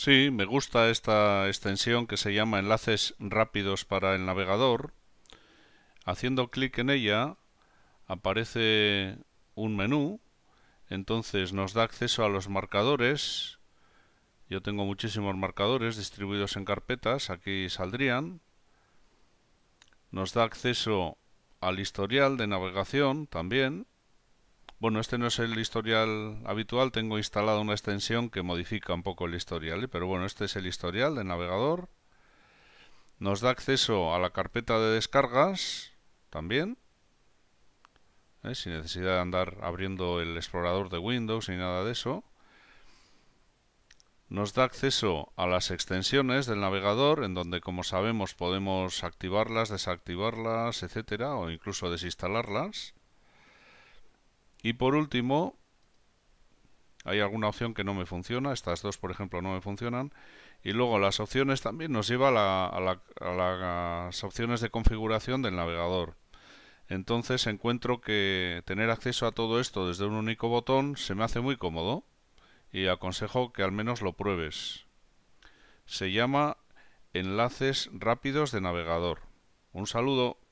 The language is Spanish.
Sí, me gusta esta extensión que se llama Enlaces rápidos para el navegador. Haciendo clic en ella aparece un menú, entonces nos da acceso a los marcadores. Yo tengo muchísimos marcadores distribuidos en carpetas, aquí saldrían. Nos da acceso al historial de navegación también. Bueno, este no es el historial habitual, tengo instalada una extensión que modifica un poco el historial, pero bueno, este es el historial del navegador. Nos da acceso a la carpeta de descargas también, ¿eh? sin necesidad de andar abriendo el explorador de Windows ni nada de eso. Nos da acceso a las extensiones del navegador, en donde, como sabemos, podemos activarlas, desactivarlas, etcétera, o incluso desinstalarlas y por último, hay alguna opción que no me funciona, estas dos por ejemplo no me funcionan, y luego las opciones también nos lleva a, a las opciones de configuración del navegador. Entonces encuentro que tener acceso a todo esto desde un único botón se me hace muy cómodo y aconsejo que al menos lo pruebes. Se llama enlaces rápidos de navegador. Un saludo.